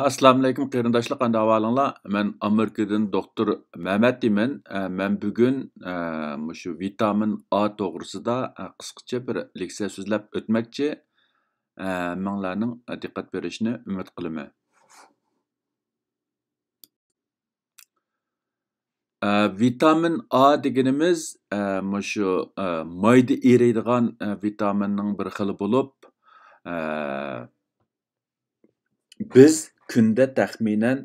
assalomu alaykum qarindoshlar qanday ahvolinglar man amerikadan doktor mamat deyman man bugun shu vitamin a to'g'risida qisqacha bir leksiya so'zlab o'tmoqchi minglarning diqqat berishini umid qilaman vitamin a deganimiz shu mayda eriydigan vitaminning bir xili bo'lib biz günde təxminən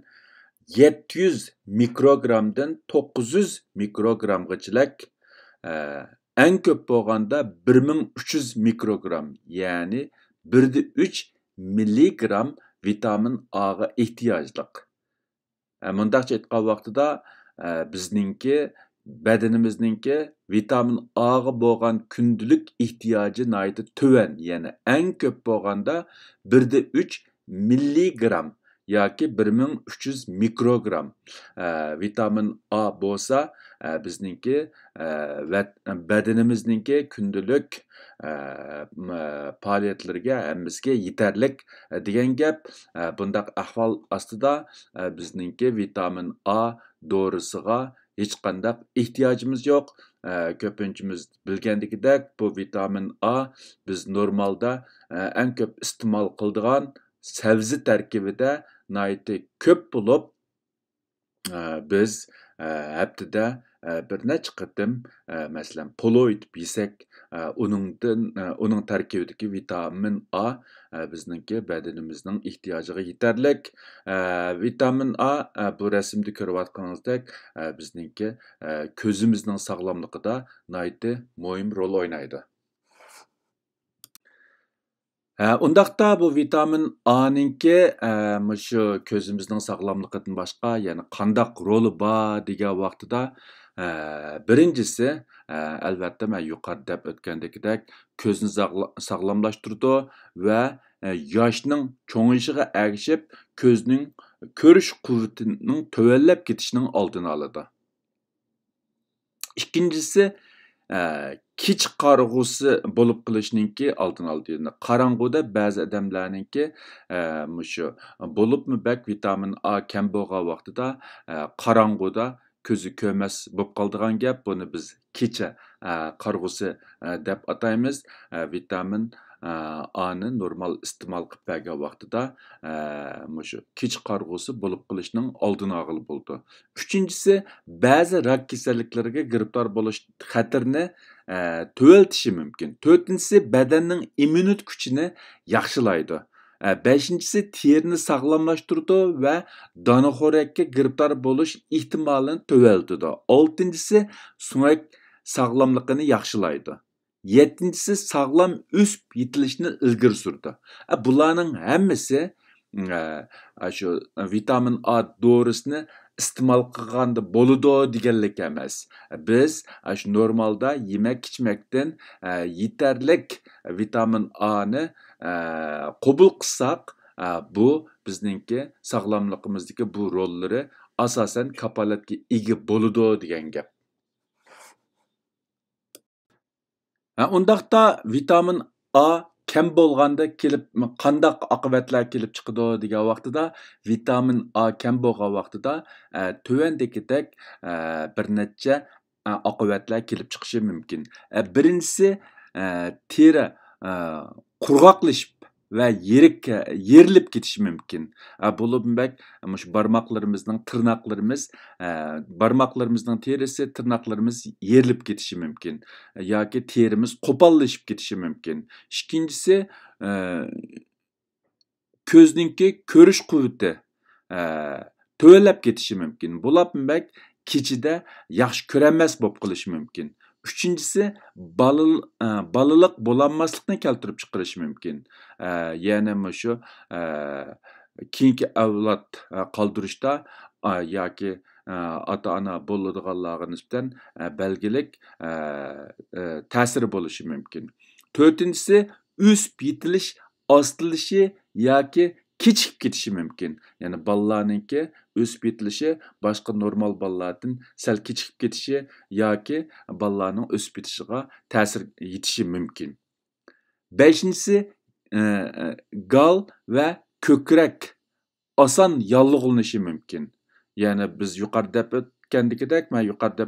700 mikrogramdan 900 mikrogram mikrogramgaçılık en köp boğanda 1300 mikrogram yani 1'de 3 miligram vitamin A'ga ihtiyaclık. Mındaqça etkan vaqtida bizninki bedenimizninki vitamin A'ga boğan kündülük ihtiyacı naiti töven yani en köp boğanda 1'de 3 miligram. yoki bir ming uch yuz mikrogramm e, vitamin a bo'lsa e, bizningki e, badanimizningki kundalik faoliyatlarga hammasiga yetarlik degan gap bundaq ahvol ostida bizningki vitamin a dorisiga hech qanday ehtiyojimiz yo'q ko'pinchimiz bilgandagidek bu vitamin a biz normalda eng ko'p iste'mol qiladigan sabzi tarkibida найты көп болып, біз ә, әбтідә ә, бір нәч қытым, мәсілен, полоид бейсәк, оның ә, витамин А ә, ке бәдініміздің ихтияжығы етерлік. витамин А бұр әсімді рәсімді көріп атқаныздек, ә, көзіміздің сағламлықыда найты мойым рол ойнайды. Ұндақта ә, бұл витамин А-нінке ә, мүші көзіміздің сағыламлықытын башқа, яны қандақ ролы ба деген вақтыда ә, біріншісі, әлбәтті мә юқар деп өткендекі дәк, көзін сағыламлаштырды вә ә, яшының чоңыншыға әгішіп, көзінің көріш құрытының төвәліп кетішінің алдын алыды. Ишкіншісі, Ә, кич қарғысы болып қылышының ке алтын алды енді, қаранғуда бәз әдемләрінің ке ә, мүші болып мүбәк, витамин А кәмбі оға вақтыда ә, қаранғуда көзі көмес бұққалдыған кәп, бұны біз кич қарғысы деп атаймыз, витамин А. ani normal iste'mol qilib bergan vaqtida mushu kech qarg'usi bo'lib qolishning oldini olg'ili bo'ldi uchinchisi ba'zi rak kasalliklariga giribdor bo'lish xatarni tuvaltishi mumkin to'rtinchisi badanning immunit kuchini yaxshilaydi beshinchisi terini sog'lomlashtiradi va donaxo'rakka giribdor bo'lish ehtimolini tuvaltidi oltinchisi suyak sog'lomligini yaxshilaydi üsp sog'lom o'sib yetilishni ilgari surdi e, bularning hammasi shu e, e, vitamin a dorisini iste'mol qilganda bo'ladi deganlik emas biz shu normalda yemak e, yeterlik vitamin ani qabul qilsak bu bizningki sağlamlıkımızdaki bu rollari asosan kapolatga ega bo'ladi degan gap undaqda vitamin a kam bo'lganda kelib qandaq oqibatlar kelib chiqadi degan vaqtida vitamin a kam bo'lgan vaqtida e, tuvandikidek e, bir necha e, oqibatlar kelib chiqishi mumkin birinchisi teri qurg'oqlashib ve va yirik yerilib ketishi mumkin bulunbak shu barmoqlarimizning tırnaklarımız e, barmoqlarimizning terisi tirnoqlarimiz yerilib ketishi mumkin e, yoki terimiz qo'pollashib ketishi mumkin ikkinchisi e, körüş ko'rish quvvati tۆۋەنلەپ mümkün. Bulup bulab kechida yaxshi ko'rolmas bo'lib qolishi mümkün. uchinchisi balil, e, baliliq bo'lolmaslikni keltirib chiqarishi mumkin e, ya'ni shu e, keyingi avlod qoldirishda yoki ota ona bo'ladiganlarga nisbatan belgilik ta'siri bo'lishi mumkin to'rtinchisi o'sib yetilish ostilishi yoki kichik ketishi mumkin ya'ni bolalarninki o'sib yetilishi boshqa normal bolalardan sal kechikib ketishi yoki bolalarning o'sib yetishiga ta'sir yetishi mumkin beshinchisi e, e, gal va ko'krak oson yallig'lanishi mumkin ya'ni biz yuqorida o'tgandigidek man yuqorida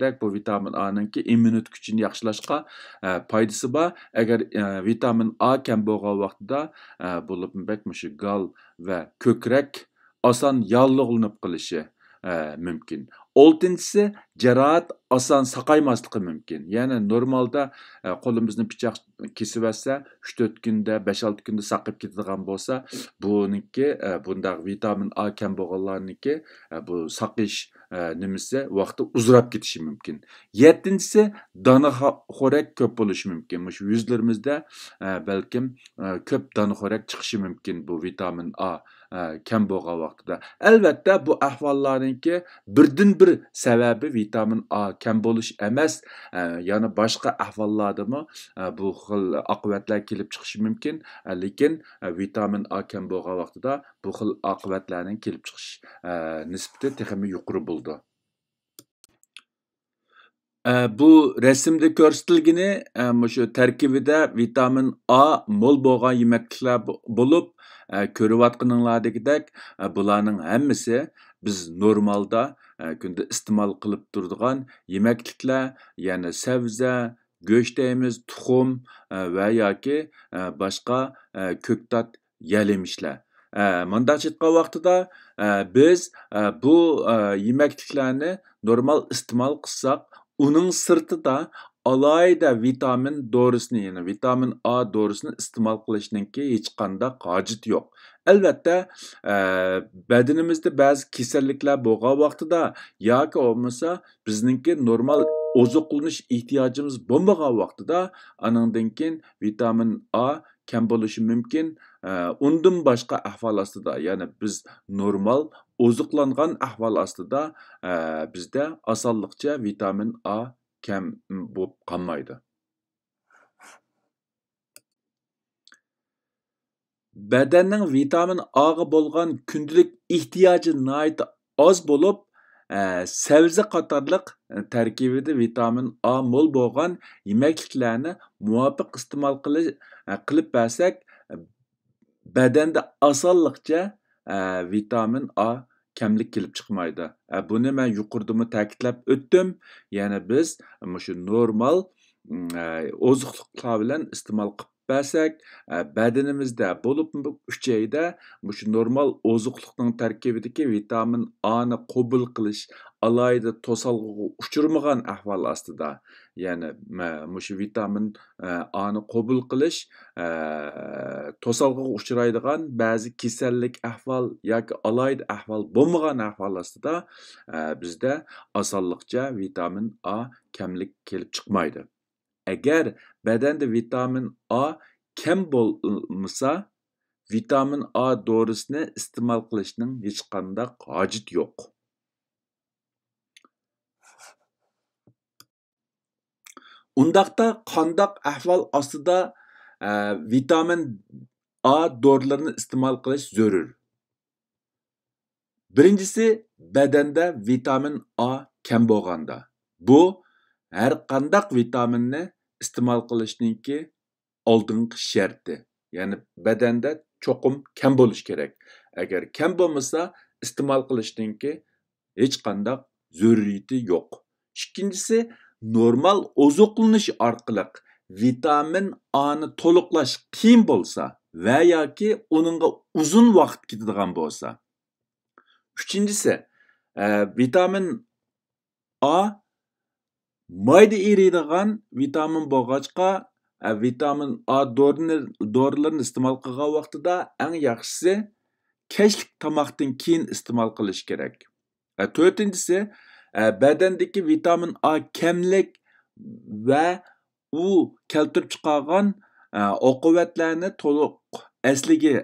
deb bu vitamin a ninki immunit kuchini yaxshilashga e, foydasi bor agar e, vitamin a kam bo'lgan vaqtda e, bo'lib shu gal va ko'krak oson yallig'lanib qolishi mumkin Олтыншысы жараат асан сақаймастықы мүмкін. Яны нормалда ә, қолымызны пичақ кесіп әсі, 3-4 күнде, 5-6 күнде сақып кетіған болса, бұныңке, бұндағы витамин А кәм болғаларыныңке, ә, бұл сақиш ә, уақыты ұзырап кетіші мүмкін. Еттіншісі, даны қорек көп болушы мүмкін. Мұш үзлерімізді бәлкім көп даны қорек чықшы мүмкін бұл витамин А. E, kam bo'lgan vaqtida albatta bu ahvollarninki birdan bir sababi vitamin a kam bo'lish emas e, ya'ni boshqa ahvollardami e, bu xil oqibatlar kelib chiqishi mumkin lekin vitamin a kam bo'lgan vaqtida bu xil oqibatlarning kelib chiqish nisbati texmi yuqori bo'ldi bu rasmda ko'rsatilgani shu tarkibida vitamin a mo'l bo'lgan yemakliklar bo'lib Ә, көріп атқыныңладегідәк бұланың әммісі біз нормалда ә, күнді істімал қылып тұрдыған емәктіклә, яны сәвізі, көштейміз, тұхым ә, вә ә, башқа көктат елемішлә. Ә, жетқа вақтыда біз бұл ә, емәктікләні нормал істімал қыссақ, оның сұрты да alayda vitamin dorisini ya'ni vitamin a dorisini iste'mol qilishninki hech qanday hojati yo'q albatta e, badanimizda ba'zi kasalliklar bo'lgan vaqtida yoki bo'lmasa bizningki normal oziqlanish ehtiyojimiz bo'lmagan vaqtida anandan keyin vitamin a kam bo'lishi mumkin e, undan boshqa ahvol ostida ya'ni biz normal oziqlangan ahvol ostida e, bizda osonlikcha vitamin a kam mm, bo'p qolmaydi. badanning Бәдәннең витамин агы булган көндәлек ихтиҗы наит аз булып, сәбзә катарлык тәркибидә витамин А мол булган йемәклекләрне муафиқ истемал кылып бәсәк, бәдәндә асанлыкча vitamin a kamlik kelib chiqmaydi buni man yuqoridami ta'kidlab o'tdim ya'ni biz shu normal mm, oziqliqlar bilan iste'mol qilib бәсәк ә, бәдінімізді болып үш айда мұшы нормал озықлықтың тәркебедеке витамин аны қобыл қылыш алайды тосалғы ұшырмыған әхвал астыда яғни мұшы витамин аны қобыл қылыш тосалғы тосалғығы бәзі кеселлік әхвал яғни алайды әхвал болмаған әхвал астыда ә, бізді асаллықча витамин а кәмілік келіп шықмайды Eğer bedende vitamin A kam bo'lmasa, vitamin A dorisini iste'mol qilishning hech qanday hojati yo'q. Undaqda qandaq ahval ostida e, vitamin A doğrularını iste'mol qilish zarur. Birincisi bedende vitamin A kam bo'lganda. Bu her qandaq vitaminni iste'mol qilishninki oldingi sharti ya'ni badanda cho'qim kam bo'lishi kerak agar kam bo'lmasa iste'mol qilishninki hech qandaq zaruriyati yo'q ikkinchisi normal ozuqlanish orqali vitamin ani to'liqlash qiyin bo'lsa va yoki uningga uzun vaqt ketadigan bo'lsa uchinchisi e, vitamin a Майда эридиган vitamin болғачқа, e, vitamin A dorilarini iste'mol qilgan vaqtida eng yaxshisi kechlik tomoqdan keyin iste'mol qilish kerak e, to'rtinchisi e, bedendeki vitamin A kamlik ve u keltirib chiqargan oqibatlarni to'liq asliga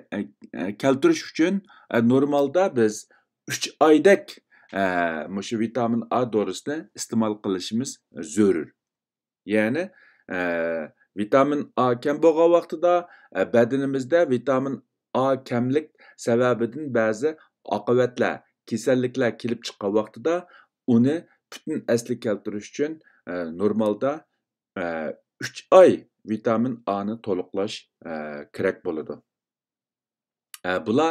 keltirish uchun normalda biz uch aydek. Ee, mushu e, e, vitamin a dorisini iste'mol qilishimiz zarur ya'ni vitamin a kam bo'lgan vaqtida bedenimizde vitamin a kamlik sababidan ba'zi oqibatlar kasalliklar kelib chiqqan vaqtida uni butun asli keltirish uchun e, normalda uch ay vitamin ani to'liqlash kerak bo'ladi bular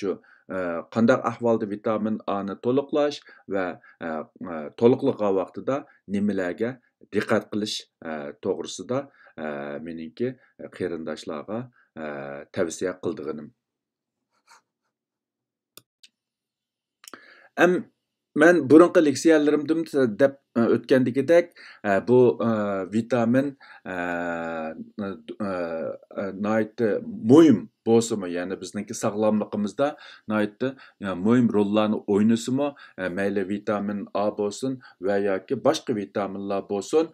shu qandaq ahvolda vitamin a ni to'liqlash va to'liqlagan vaqtida nimalarga diqqat qilish to'g'risida meningki qarindoshlarga tavsiya qildig'inim am men бұрынғы лексияларымдым деп o'tgandagidek ee, ee, bu e, vitamin e, e, mo'yim bo'lsinmi ya'ni bizniki sog'lomligimizda noyatda mo'yim rollarni mu mayli vitamin a bo'lsin va yoki boshqa vitaminlar bo'lsin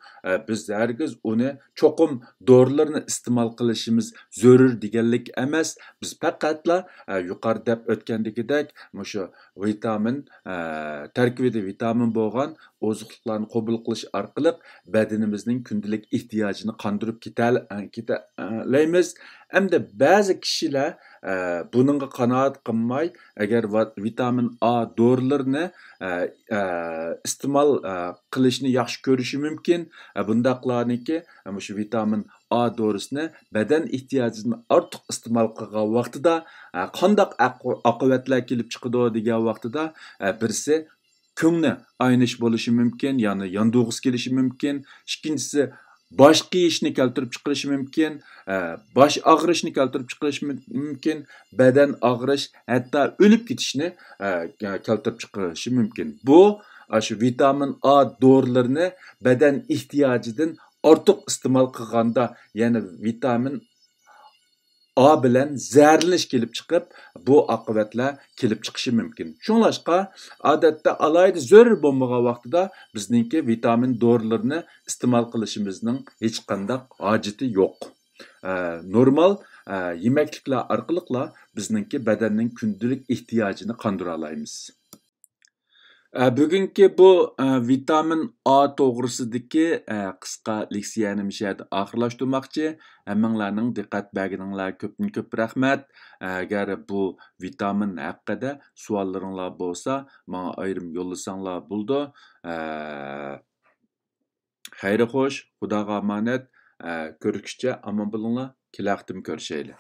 biz hargiz uni cho'qim dorilarni iste'mol qilishimiz zarur deganlik emas biz faqatla yuqorida o'tgandagidek shu vitamin tarkibida vitamin bo'lgan oziqliqlar oziq qabul qilish orqali badanimizning kundalik ehtiyojini qondirib e, ketalaymiz hamda ba'zi kishilar e, buningga qanoat qilmay agar vitamin a dorilarni e, iste'mol qilishni yaxshi ko'rishi mumkin bundaqlarniki shu vitamin a dorisini badan ehtiyojini ortiq iste'mol qilgan vaqtida qandoq oqibatlar kelib chiqadi degan vaqtida birisi ko'ngli aynish bo'lishi mumkin ya'ni yandug'isi kelishi mumkin ikkinchisi boshqa ishni keltirib chiqarishi mumkin ee, bosh og'rishni keltirib chiqarishi mumkin badan og'rish hatto o'lib ketishni e, keltirib chiqarishi mumkin bu shu e, vitamin a dorilarini badan ehtiyojidan ortiq iste'mol qilganda ya'ni vitamin A bilan zərlinish kelib chiqib, bu oqibatlar kelib chiqishi mumkin. Shunlashqa, odatda alayda zo'r bombaga vaqtida bizningki vitamin dorilarni iste'mol qilishimizning hech qanday hojati yo'q. E, normal e, yemekliklar orqali bizningki badanning kundalik ehtiyojini qondira olamiz. Ә, бұл ә, витамин А ә, қысқа лексияны мишәді ақырлаштырмақчы. Әміңләнің диққәт бәгініңлә көптін көп рәхмәт. Әгер бұл витамин әққеді суалырыңла болса, маңа айрым юлласаңлар бұлды. Ә, хайры қош, құдаға аманат. Ә, Көркүчә аман келі Киләхтим көршейлі.